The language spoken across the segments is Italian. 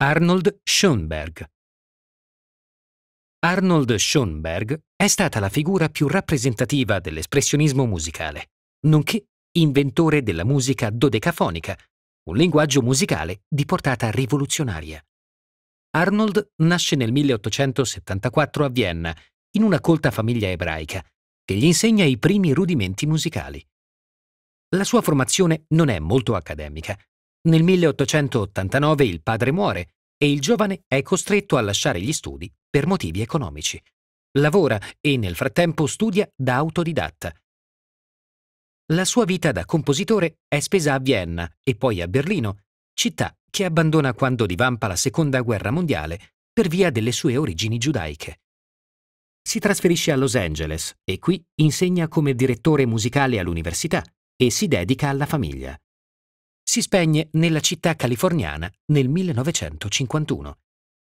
Arnold Schoenberg Arnold Schoenberg è stata la figura più rappresentativa dell'espressionismo musicale, nonché inventore della musica dodecafonica, un linguaggio musicale di portata rivoluzionaria. Arnold nasce nel 1874 a Vienna, in una colta famiglia ebraica, che gli insegna i primi rudimenti musicali. La sua formazione non è molto accademica, nel 1889 il padre muore e il giovane è costretto a lasciare gli studi per motivi economici. Lavora e nel frattempo studia da autodidatta. La sua vita da compositore è spesa a Vienna e poi a Berlino, città che abbandona quando divampa la Seconda Guerra Mondiale per via delle sue origini giudaiche. Si trasferisce a Los Angeles e qui insegna come direttore musicale all'università e si dedica alla famiglia si spegne nella città californiana nel 1951.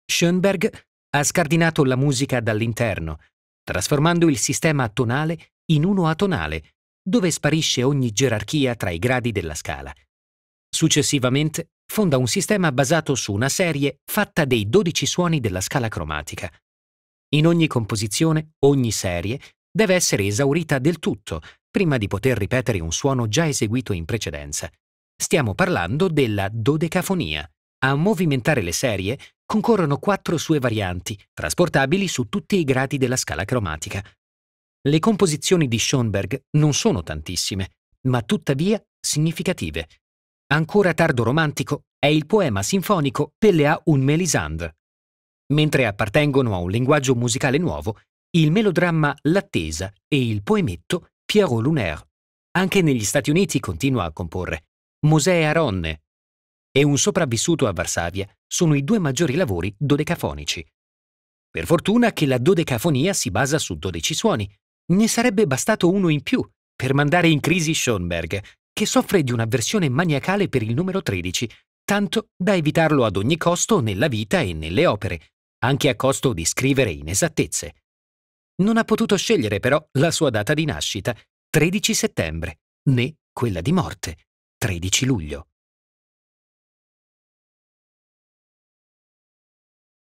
Schoenberg ha scardinato la musica dall'interno, trasformando il sistema tonale in uno atonale, dove sparisce ogni gerarchia tra i gradi della scala. Successivamente fonda un sistema basato su una serie fatta dei 12 suoni della scala cromatica. In ogni composizione, ogni serie deve essere esaurita del tutto prima di poter ripetere un suono già eseguito in precedenza. Stiamo parlando della dodecafonia. A movimentare le serie concorrono quattro sue varianti, trasportabili su tutti i gradi della scala cromatica. Le composizioni di Schoenberg non sono tantissime, ma tuttavia significative. Ancora tardo romantico è il poema sinfonico Pelea un Melisande. Mentre appartengono a un linguaggio musicale nuovo, il melodramma L'attesa e il poemetto Pierrot Lunaire. Anche negli Stati Uniti continua a comporre. Mosè Aronne e un sopravvissuto a Varsavia sono i due maggiori lavori dodecafonici. Per fortuna che la dodecafonia si basa su dodici suoni. Ne sarebbe bastato uno in più per mandare in crisi Schoenberg, che soffre di un'avversione maniacale per il numero 13, tanto da evitarlo ad ogni costo nella vita e nelle opere, anche a costo di scrivere inesattezze. Non ha potuto scegliere però la sua data di nascita, 13 settembre, né quella di morte. 13 luglio.